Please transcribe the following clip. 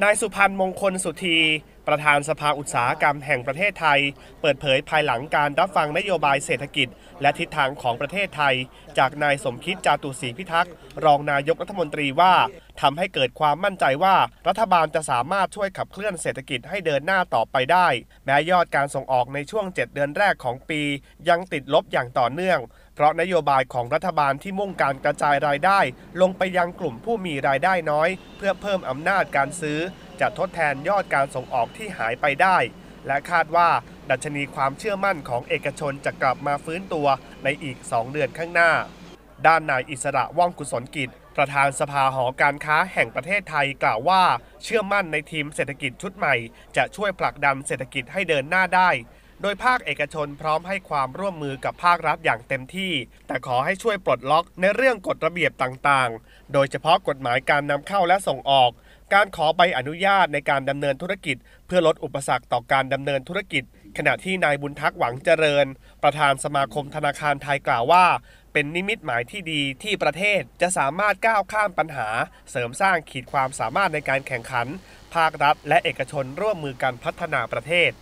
นายสุพันธ์มงคลสุธีประธานสภาอุตสาหกรรมแห่งประเทศไทย เปิดเผยภายหลังการรับฟังนโยบายเศรษฐกิจ และทิศทางของประเทศไทย จากนายสมคิดจาตุศรีพิทักษ์ รองนายกรัฐมนตรีว่าทำให้เกิดความมั่นใจว่ารัฐบาลจะสามารถช่วยขับเคลื่อนเศรษฐกิจให้เดินหน้าต่อไปได้ แม้ยอดการส่งออกในช่วง 7 เดือนแรกของปี ยังติดลบอย่างต่อเนื่อง เพราะนโยบายของรัฐบาลที่มุ่งการกระจายรายได้ลงไปยังกลุ่มผู้มีรายได้น้อยเพื่อเพิ่มอำนาจการซื้อจะทดแทนยอดการส่งออกที่หายไปได้ และคาดว่าดัชนีความเชื่อมั่นของเอกชนจะกลับมาฟื้นตัวในอีก 2 เดือนข้างหน้า ด้านนายอิสระว่องกุศลกิจประธานสภาหอการค้าแห่งประเทศไทยกล่าวว่า เชื่อมั่นในทีมเศรษฐกิจชุดใหม่จะช่วยผลักดันเศรษฐกิจให้เดินหน้าได้ โดยภาคเอกชนพร้อมให้ความร่วมมือกับภาครัฐอย่างเต็มที่ แต่ขอให้ช่วยปลดล็อกในเรื่องกฎระเบียบต่างๆ โดยเฉพาะกฎหมายการนำเข้าและส่งออกการขอใบอนุญาตในการดำเนินธุรกิจ เพื่อลดอุปสรรคต่อการดำเนินธุรกิจ ขณะที่นายบุญทักษ์หวังเจริญ ประธานสมาคมธนาคารไทยกล่าวว่า เป็นนิมิตหมายที่ดีที่ประเทศจะสามารถก้าวข้ามปัญหา เสริมสร้างขีดความสามารถในการแข่งขัน ภาครัฐและเอกชนร่วมมือกันพัฒนาประเทศ